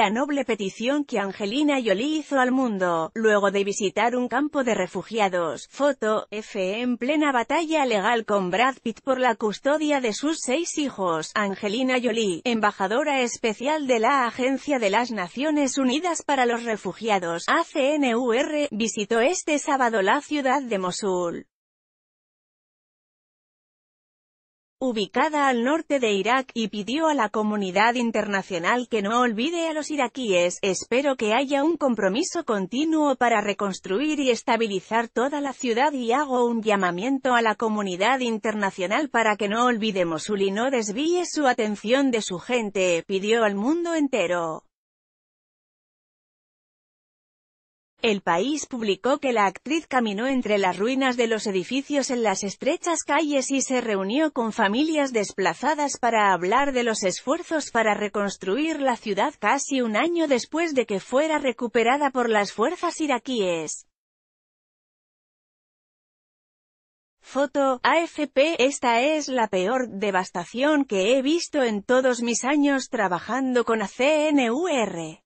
la noble petición que Angelina Jolie hizo al mundo, luego de visitar un campo de refugiados. Foto, F. En plena batalla legal con Brad Pitt por la custodia de sus seis hijos, Angelina Jolie, embajadora especial de la Agencia de las Naciones Unidas para los Refugiados, ACNUR, visitó este sábado la ciudad de Mosul. ubicada al norte de Irak, y pidió a la comunidad internacional que no olvide a los iraquíes, espero que haya un compromiso continuo para reconstruir y estabilizar toda la ciudad y hago un llamamiento a la comunidad internacional para que no olvide Mosul y no desvíe su atención de su gente, pidió al mundo entero. El país publicó que la actriz caminó entre las ruinas de los edificios en las estrechas calles y se reunió con familias desplazadas para hablar de los esfuerzos para reconstruir la ciudad casi un año después de que fuera recuperada por las fuerzas iraquíes. Foto, AFP, esta es la peor devastación que he visto en todos mis años trabajando con ACNUR.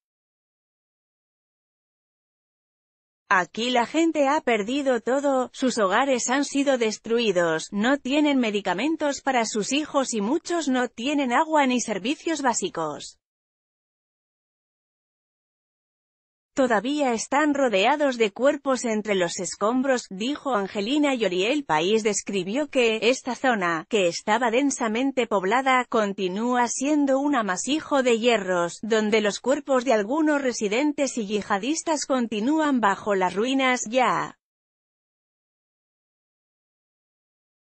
Aquí la gente ha perdido todo, sus hogares han sido destruidos, no tienen medicamentos para sus hijos y muchos no tienen agua ni servicios básicos. Todavía están rodeados de cuerpos entre los escombros, dijo Angelina y El país describió que, esta zona, que estaba densamente poblada, continúa siendo un amasijo de hierros, donde los cuerpos de algunos residentes y yihadistas continúan bajo las ruinas ya.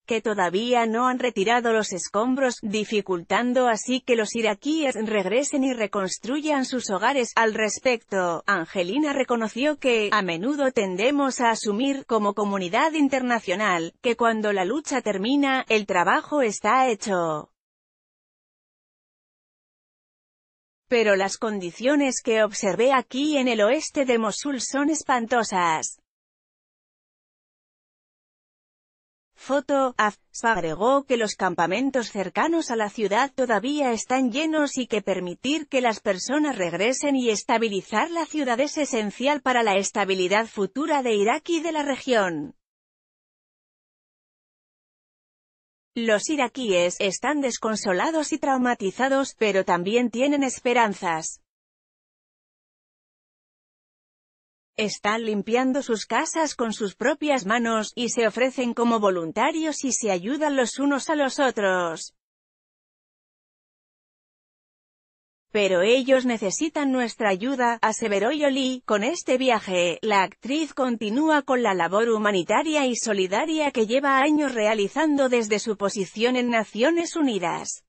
que todavía no han retirado los escombros, dificultando así que los iraquíes regresen y reconstruyan sus hogares. Al respecto, Angelina reconoció que, a menudo tendemos a asumir, como comunidad internacional, que cuando la lucha termina, el trabajo está hecho. Pero las condiciones que observé aquí en el oeste de Mosul son espantosas. Foto, AF, agregó que los campamentos cercanos a la ciudad todavía están llenos y que permitir que las personas regresen y estabilizar la ciudad es esencial para la estabilidad futura de Irak y de la región. Los iraquíes están desconsolados y traumatizados, pero también tienen esperanzas. están limpiando sus casas con sus propias manos, y se ofrecen como voluntarios y se ayudan los unos a los otros. Pero ellos necesitan nuestra ayuda, aseveró Yoli. Con este viaje, la actriz continúa con la labor humanitaria y solidaria que lleva años realizando desde su posición en Naciones Unidas.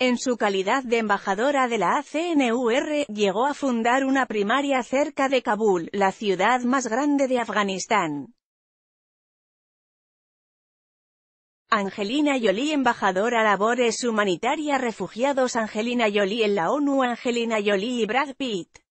En su calidad de embajadora de la ACNUR, llegó a fundar una primaria cerca de Kabul, la ciudad más grande de Afganistán. Angelina Jolie Embajadora Labores Humanitarias Refugiados Angelina Jolie en la ONU Angelina Jolie y Brad Pitt